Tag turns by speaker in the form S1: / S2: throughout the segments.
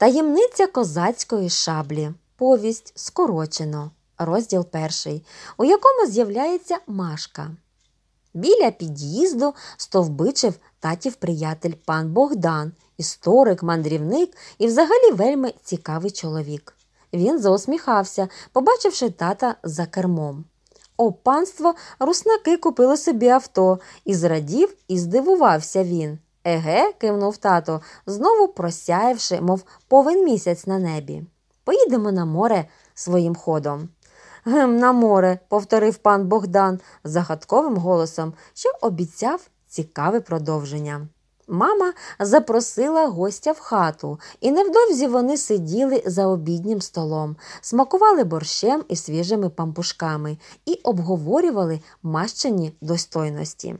S1: Таємниця козацької шаблі. Повість скорочено. Розділ перший, у якому з'являється Машка. Біля під'їзду стовбичив татів приятель пан Богдан, історик, мандрівник і взагалі вельми цікавий чоловік. Він заосміхався, побачивши тата за кермом. О, панство, руснаки купили собі авто і зрадів, і здивувався він. Еге, кивнув тато, знову просяявши, мов повен місяць на небі. Поїдемо на море своїм ходом. Гм, на море, повторив пан Богдан загадковим голосом, що обіцяв цікаве продовження. Мама запросила гостя в хату, і невдовзі вони сиділи за обіднім столом, смакували борщем і свіжими пампушками і обговорювали мащені достойності.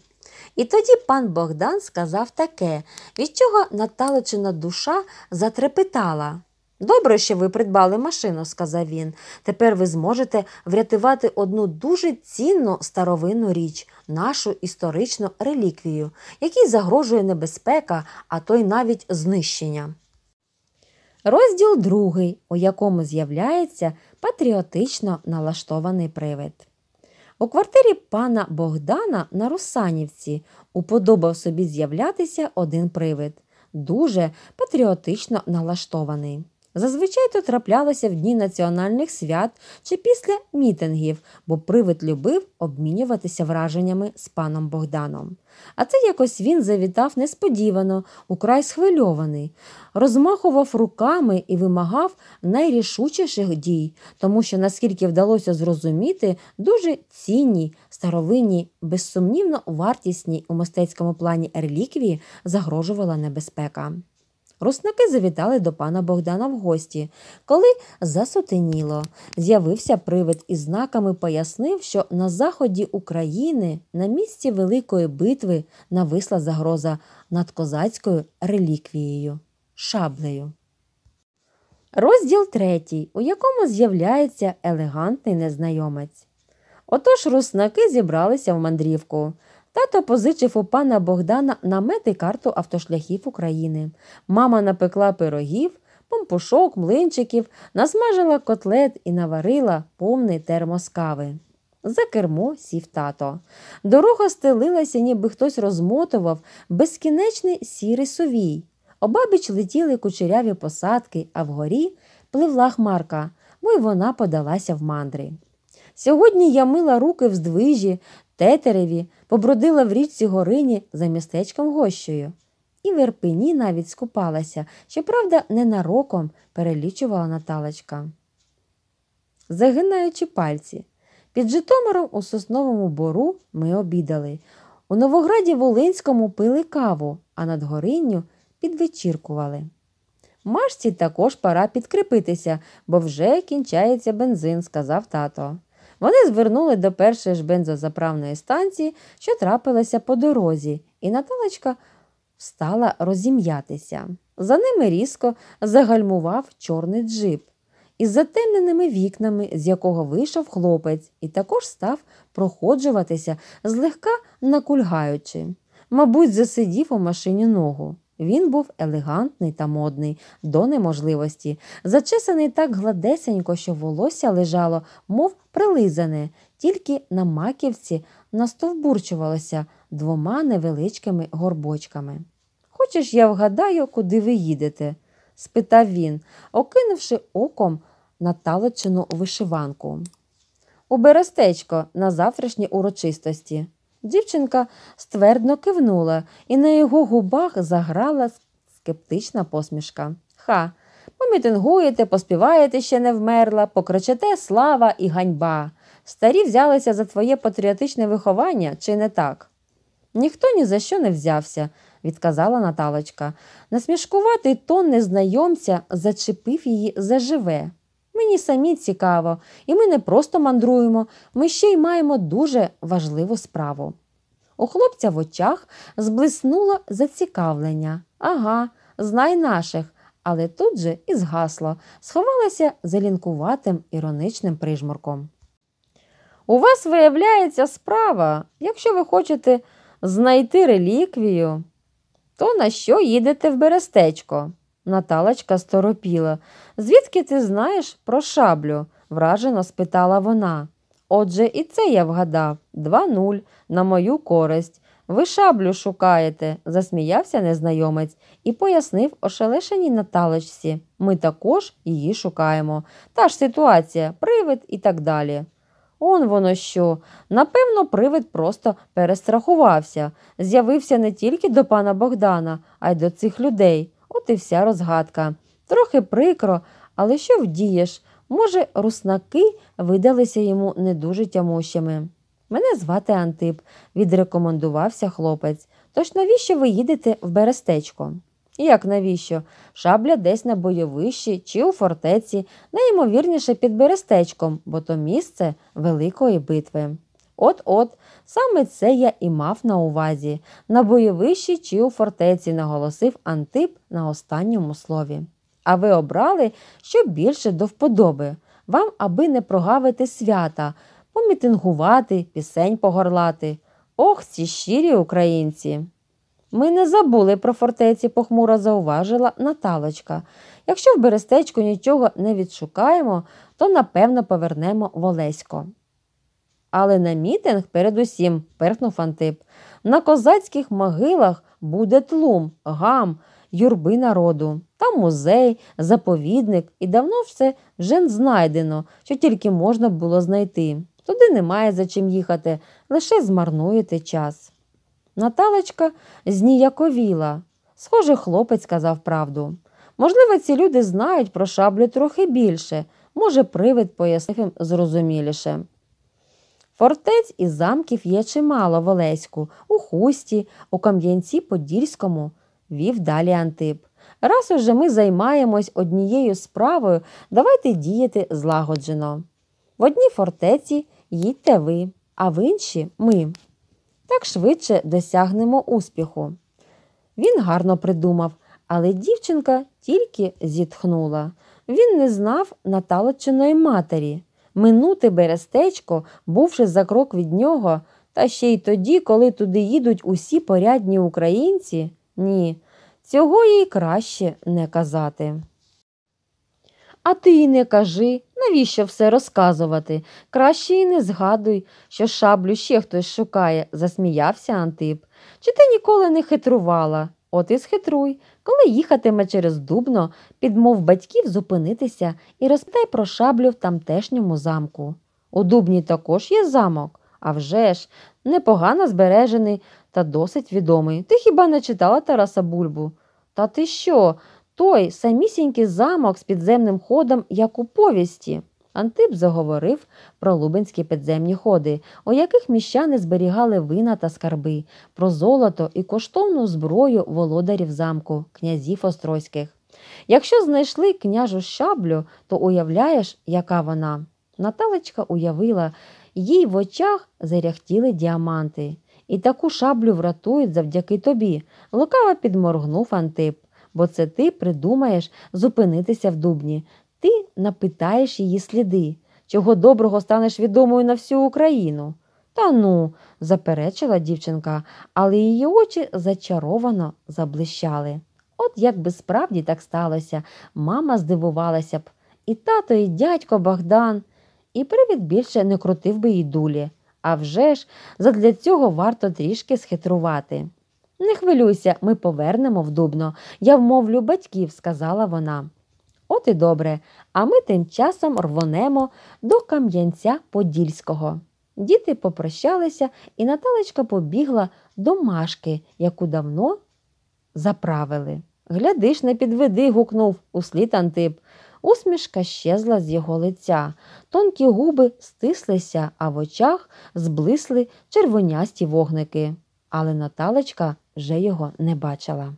S1: І тоді пан Богдан сказав таке, від чого наталечена душа затрепетала. Добре, що ви придбали машину, сказав він. Тепер ви зможете врятувати одну дуже цінну старовинну річ, нашу історичну реліквію, якій загрожує небезпека, а то й навіть знищення. Розділ другий, у якому з'являється патріотично налаштований привид. У квартирі пана Богдана на Русанівці уподобав собі з'являтися один привид, дуже патріотично налаштований. Зазвичай то траплялося в дні національних свят чи після мітингів, бо привид любив обмінюватися враженнями з паном Богданом. А це якось він завітав несподівано, украй схвильований, розмахував руками і вимагав найрішучіших дій, тому що, наскільки вдалося зрозуміти, дуже цінні, старовинні, безсумнівно вартісні у мистецькому плані реліквії загрожувала небезпека. Русники завітали до пана Богдана в гості, коли засутеніло. З'явився привид із знаками пояснив, що на заході України, на місці Великої битви, нависла загроза над козацькою реліквією шаблею. Розділ третій, у якому з'являється елегантний незнайомець. Отож руснаки зібралися в мандрівку. Тато позичив у пана Богдана намети карту автошляхів України. Мама напекла пирогів, помпушок, млинчиків, насмажила котлет і наварила повний термос кави. За кермо сів тато. Дорога стелилася, ніби хтось розмотував безкінечний сірий сувій. Обабіч летіли кучеряві посадки, а вгорі пливла хмарка, бо й вона подалася в мандри. Сьогодні я мила руки в здвижі Тетереві побродила в річці горині за містечком Гощею. І в Ірпені навіть скупалася, щоправда, ненароком перелічувала Наталочка. Загинаючи пальці, під Житомиром у сосновому бору ми обідали. У Новограді Волинському пили каву, а над горинню підвечіркували. Машці також пора підкріпитися, бо вже кінчається бензин, сказав тато. Вони звернули до першої ж бензозаправної станції, що трапилася по дорозі, і Наталочка встала розім'ятися. За ними різко загальмував чорний джип із затемненими вікнами, з якого вийшов хлопець, і також став проходжуватися, злегка накульгаючи. Мабуть, засидів у машині ногу. Він був елегантний та модний, до неможливості, зачесаний так гладесенько, що волосся лежало, мов прилизане, тільки на маківці настовбурчувалося двома невеличкими горбочками. Хочеш, я вгадаю, куди ви їдете? спитав він, окинувши оком наталочену вишиванку. У берестечко на завтрашні урочистості. Дівчинка ствердно кивнула, і на його губах заграла скептична посмішка. Ха, помітингуєте, поспіваєте ще не вмерла, покричете слава і ганьба. Старі взялися за твоє патріотичне виховання, чи не так? Ніхто ні за що не взявся, відказала Наталочка. Насмішкуватий тон незнайомця зачепив її за живе. Мені самі цікаво, і ми не просто мандруємо, ми ще й маємо дуже важливу справу. У хлопця в очах зблиснуло зацікавлення. Ага, знай наших, але тут же і згасло, сховалася за лінкуватим іроничним прижмурком. У вас виявляється справа, якщо ви хочете знайти реліквію, то на що їдете в Берестечко? Наталочка сторопіла. Звідки ти знаєш про шаблю? вражено спитала вона. Отже, і це я вгадав два нуль на мою користь. Ви шаблю шукаєте, засміявся незнайомець і пояснив ошелешеній Наталочці. Ми також її шукаємо. Та ж ситуація, привид і так далі. Он воно що. Напевно, привид просто перестрахувався, з'явився не тільки до пана Богдана, а й до цих людей. От і вся розгадка. Трохи прикро, але що вдієш? Може, руснаки видалися йому не дуже тямущими. Мене звати Антип, відрекомендувався хлопець. Тож навіщо ви їдете в Берестечко? Як навіщо? Шабля десь на бойовищі чи у фортеці, найімовірніше під Берестечком, бо то місце великої битви. От-от, саме це я і мав на увазі, на бойовищі чи у фортеці, наголосив Антип на останньому слові. А ви обрали що більше до вподоби, вам, аби не прогавити свята, помітингувати, пісень погорлати. Ох, ці щирі українці. Ми не забули про фортеці, похмуро зауважила Наталочка. Якщо в Берестечку нічого не відшукаємо, то напевно повернемо в Олесько. Але на мітинг передусім, перхнув Антип. На козацьких могилах буде тлум, гам, юрби народу. Там музей, заповідник, і давно все вже знайдено, що тільки можна було знайти. Туди немає за чим їхати, лише змарнуєте час. Наталечка зніяковіла. Схоже, хлопець сказав правду. Можливо, ці люди знають про шаблю трохи більше, може, привид пояснив їм зрозуміліше. Фортець і замків є чимало в Олеську, у Хусті, у Кам'янці-Подільському, вів далі Антип. Раз уже ми займаємось однією справою, давайте діяти злагоджено. В одній фортеці їдьте ви, а в інші ми. Так швидше досягнемо успіху. Він гарно придумав, але дівчинка тільки зітхнула. Він не знав наталоченої матері минути берестечко, бувши за крок від нього, та ще й тоді, коли туди їдуть усі порядні українці, ні, цього їй краще не казати. А ти й не кажи, навіщо все розказувати? Краще й не згадуй, що шаблю ще хтось шукає, засміявся Антип. Чи ти ніколи не хитрувала? От і схитруй, коли їхатиме через дубно, підмов батьків зупинитися і розпитай про шаблю в тамтешньому замку. У дубні також є замок, а вже ж, непогано збережений та досить відомий. Ти хіба не читала Тараса Бульбу? Та ти що? Той самісінький замок з підземним ходом, як у повісті. Антип заговорив про лубенські підземні ходи, у яких міщани зберігали вина та скарби, про золото і коштовну зброю володарів замку, князів острозьких. Якщо знайшли княжу щаблю, то уявляєш, яка вона. Наталечка уявила, їй в очах заряхтіли діаманти. І таку шаблю врятують завдяки тобі. Лукаво підморгнув Антип, бо це ти придумаєш зупинитися в дубні. Ти напитаєш її сліди, чого доброго станеш відомою на всю Україну. Та ну, заперечила дівчинка, але її очі зачаровано заблищали. От як би справді так сталося, мама здивувалася б, і тато, і дядько Богдан, і привід більше не крутив би їй дулі. А вже ж, задля цього варто трішки схитрувати. Не хвилюйся, ми повернемо вдубно, Я вмовлю батьків, сказала вона. От і добре, а ми тим часом рвонемо до Кам'янця Подільського. Діти попрощалися, і Наталечка побігла до Машки, яку давно заправили. Глядиш, не підведи, гукнув услід Антип. Усмішка щезла з його лиця, тонкі губи стислися, а в очах зблисли червонясті вогники. Але Наталечка вже його не бачила.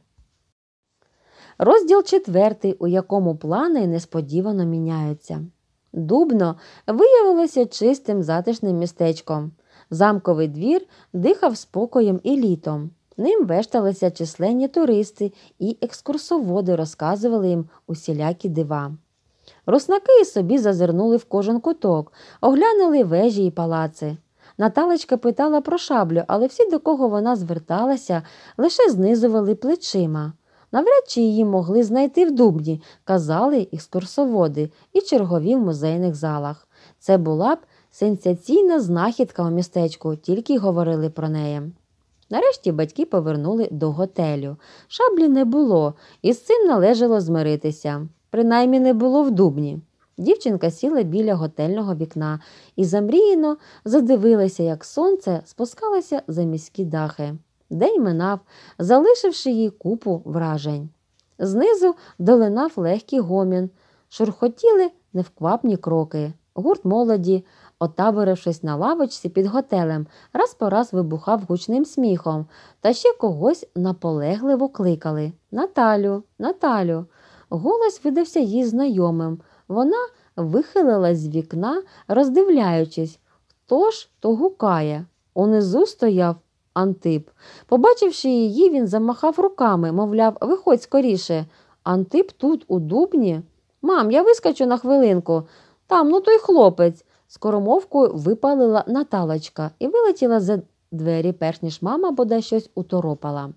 S1: Розділ четвертий, у якому плани несподівано міняються. Дубно виявилося чистим затишним містечком. Замковий двір дихав спокоєм і літом. Ним вешталися численні туристи і екскурсоводи розказували їм усілякі дива. Руснаки і собі зазирнули в кожен куток, оглянули вежі і палаци. Наталечка питала про шаблю, але всі, до кого вона зверталася, лише знизували плечима. Навряд чи її могли знайти в Дубні, казали екскурсоводи і чергові в музейних залах. Це була б сенсаційна знахідка у містечку, тільки й говорили про неї. Нарешті батьки повернули до готелю. Шаблі не було, і з цим належало змиритися. Принаймні не було в Дубні. Дівчинка сіла біля готельного вікна і замріяно задивилася, як сонце спускалося за міські дахи де й минав, залишивши їй купу вражень. Знизу долинав легкий гомін, шурхотіли невквапні кроки. Гурт молоді, отаборившись на лавочці під готелем, раз по раз вибухав гучним сміхом, та ще когось наполегливо кликали Наталю, Наталю. Голос видався їй знайомим. Вона вихилилась з вікна, роздивляючись, хто ж то гукає. Унизу стояв Антип. Побачивши її, він замахав руками, мовляв, виходь скоріше. Антип тут, у дубні. Мам, я вискочу на хвилинку. Там ну той хлопець. Скоромовкою випалила Наталочка і вилетіла за двері, перш ніж мама бодай щось уторопала.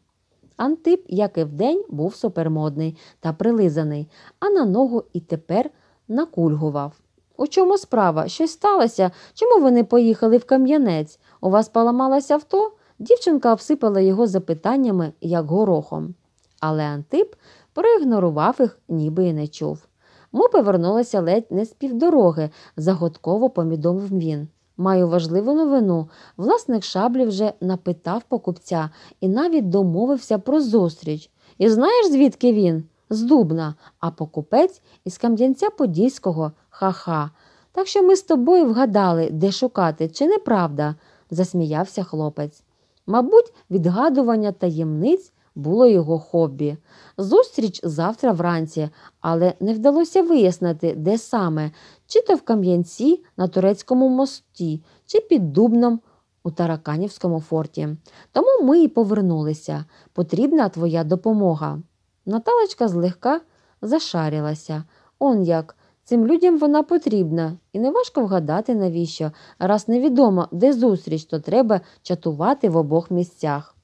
S1: Антип, як і вдень, був супермодний та прилизаний, а на ногу і тепер накульгував. У чому справа? Щось сталося? Чому ви не поїхали в кам'янець? У вас поламалося авто? Дівчинка обсипала його запитаннями, як горохом, але Антип проігнорував їх, ніби і не чув. Ми повернулися ледь не з півдороги, загодково помідомив він. Маю важливу новину. Власник шаблі вже напитав покупця і навіть домовився про зустріч. І знаєш, звідки він? З Дубна, а покупець із Кам'янця Подільського, ха-ха. Так що ми з тобою вгадали, де шукати, чи неправда? засміявся хлопець. Мабуть, відгадування таємниць було його хобі. Зустріч завтра вранці, але не вдалося вияснити, де саме, чи то в Кам'янці на турецькому мості, чи під Дубном у Тараканівському форті. Тому ми і повернулися. Потрібна твоя допомога. Наталочка злегка зашарилася. Он як Цим людям вона потрібна, і неважко вгадати, навіщо, раз невідомо, де зустріч, то треба чатувати в обох місцях.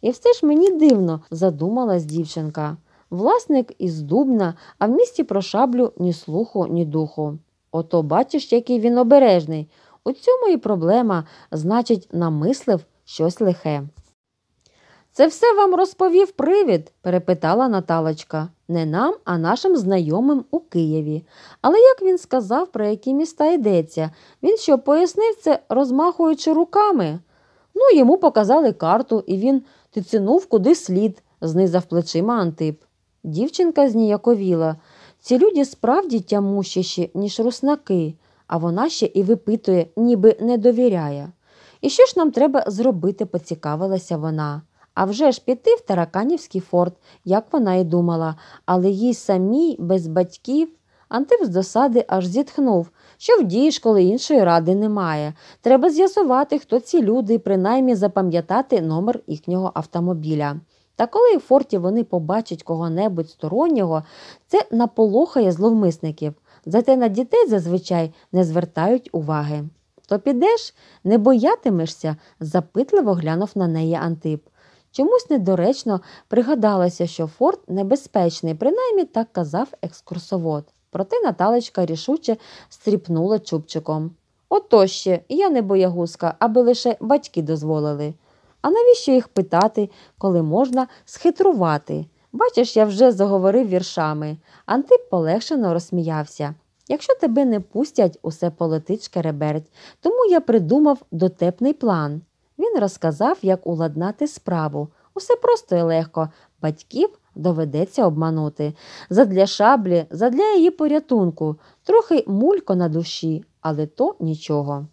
S1: І все ж мені дивно, задумалась дівчинка. Власник із Дубна, а в місті про шаблю ні слуху, ні духу. Ото бачиш, який він обережний. У цьому і проблема, значить, намислив щось лихе. Це все вам розповів привід? перепитала Наталочка не нам, а нашим знайомим у Києві. Але як він сказав, про які міста йдеться, він що пояснив це, розмахуючи руками. Ну, йому показали карту, і він тицінув куди слід, знизав плечима Антип. Дівчинка зніяковіла. Ці люди справді тямущіші, ніж руснаки, а вона ще і випитує, ніби не довіряє. І що ж нам треба зробити, поцікавилася вона. А вже ж піти в тараканівський форт, як вона й думала, але їй самій без батьків. Антип з досади аж зітхнув, що вдієш, коли іншої ради немає. Треба з'ясувати, хто ці люди, принаймні запам'ятати номер їхнього автомобіля. Та коли в форті вони побачать кого-небудь стороннього, це наполохає зловмисників. Зате на дітей зазвичай не звертають уваги. То підеш, не боятимешся? запитливо глянув на неї Антип. Чомусь недоречно пригадалося, що форт небезпечний, принаймні так казав екскурсовод. Проте Наталечка рішуче стріпнула чубчиком. Ото ще, я не боягузка, аби лише батьки дозволили. А навіщо їх питати, коли можна схитрувати? Бачиш, я вже заговорив віршами. Антип полегшено розсміявся. Якщо тебе не пустять, усе полетить шкереберть, тому я придумав дотепний план. Він розказав, як уладнати справу. Усе просто і легко. Батьків доведеться обманути. Задля шаблі, задля її порятунку, трохи мулько на душі, але то нічого.